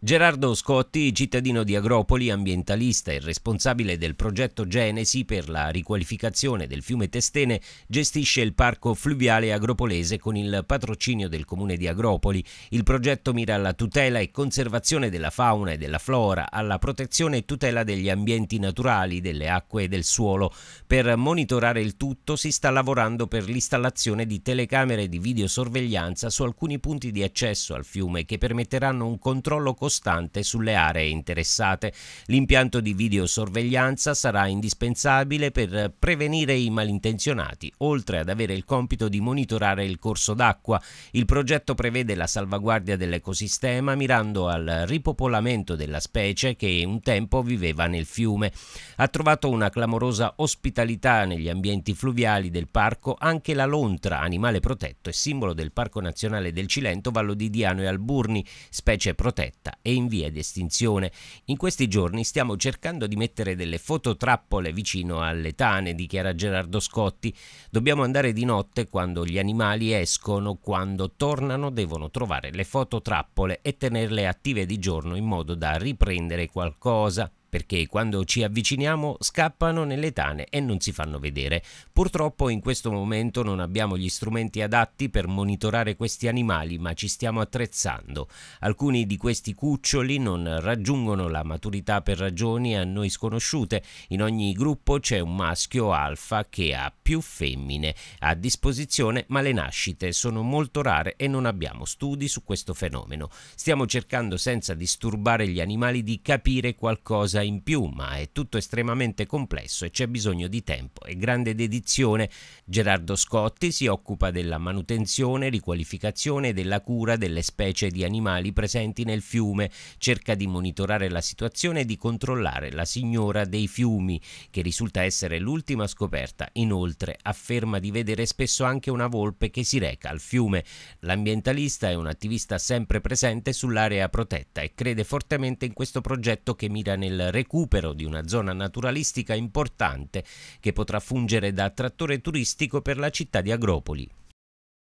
Gerardo Scotti, cittadino di Agropoli, ambientalista e responsabile del progetto Genesi per la riqualificazione del fiume Testene, gestisce il parco fluviale agropolese con il patrocinio del comune di Agropoli. Il progetto mira alla tutela e conservazione della fauna e della flora, alla protezione e tutela degli ambienti naturali, delle acque e del suolo. Per monitorare il tutto si sta lavorando per l'installazione di telecamere di videosorveglianza su alcuni punti di accesso al fiume che permetteranno un controllo costante costante sulle aree interessate. L'impianto di videosorveglianza sarà indispensabile per prevenire i malintenzionati, oltre ad avere il compito di monitorare il corso d'acqua. Il progetto prevede la salvaguardia dell'ecosistema mirando al ripopolamento della specie che un tempo viveva nel fiume. Ha trovato una clamorosa ospitalità negli ambienti fluviali del parco anche la lontra, animale protetto e simbolo del Parco Nazionale del Cilento, Vallo di Diano e Alburni, specie protetta è in via di estinzione. In questi giorni stiamo cercando di mettere delle fototrappole vicino alle tane, dichiara Gerardo Scotti. Dobbiamo andare di notte quando gli animali escono, quando tornano devono trovare le fototrappole e tenerle attive di giorno in modo da riprendere qualcosa perché quando ci avviciniamo scappano nelle tane e non si fanno vedere. Purtroppo in questo momento non abbiamo gli strumenti adatti per monitorare questi animali, ma ci stiamo attrezzando. Alcuni di questi cuccioli non raggiungono la maturità per ragioni a noi sconosciute. In ogni gruppo c'è un maschio alfa che ha più femmine a disposizione, ma le nascite sono molto rare e non abbiamo studi su questo fenomeno. Stiamo cercando senza disturbare gli animali di capire qualcosa in in più, ma è tutto estremamente complesso e c'è bisogno di tempo e grande dedizione. Gerardo Scotti si occupa della manutenzione, riqualificazione e della cura delle specie di animali presenti nel fiume, cerca di monitorare la situazione e di controllare la signora dei fiumi, che risulta essere l'ultima scoperta. Inoltre afferma di vedere spesso anche una volpe che si reca al fiume. L'ambientalista è un attivista sempre presente sull'area protetta e crede fortemente in questo progetto che mira nel recupero di una zona naturalistica importante che potrà fungere da attrattore turistico per la città di Agropoli.